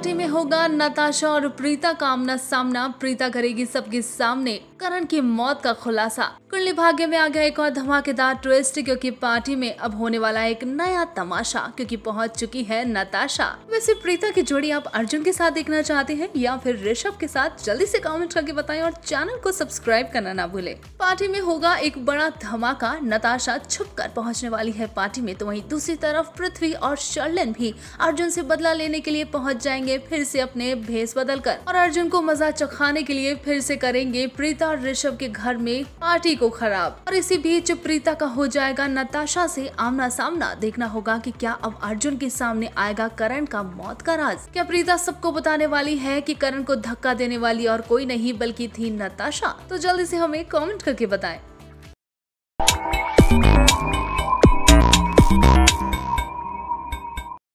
party में होगा नताशा और प्रीता का आमना सामना प्रीता करेगी सबके सामने करण की मौत का खुलासा कुंडली भाग्य में आ गया एक और धमाकेदार ट्विस्ट क्योंकि पार्टी में अब होने वाला एक नया तमाशा क्योंकि पहुंच चुकी है नताशा वैसे प्रीता की जोड़ी आप अर्जुन के साथ देखना चाहते हैं या फिर ऋषभ के साथ जल्दी से कमेंट करके बताएं और चैनल को सब्सक्राइब करना ना भूले पार्टी में होगा एक बड़ा धमाका नताशा छुप कर पहुँचने वाली है पार्टी में तो वही दूसरी तरफ पृथ्वी और शर्लन भी अर्जुन ऐसी बदला लेने के लिए पहुँच जाएंगे फिर से अपने भेस बदल कर और अर्जुन को मजा चखाने के लिए फिर से करेंगे प्रीता और ऋषभ के घर में पार्टी को खराब और इसी बीच प्रीता का हो जाएगा नताशा से आमना सामना देखना होगा कि क्या अब अर्जुन के सामने आएगा करण का मौत का राज क्या प्रीता सबको बताने वाली है कि करण को धक्का देने वाली और कोई नहीं बल्कि थी नताशा तो जल्दी से हमें कमेंट करके बताएं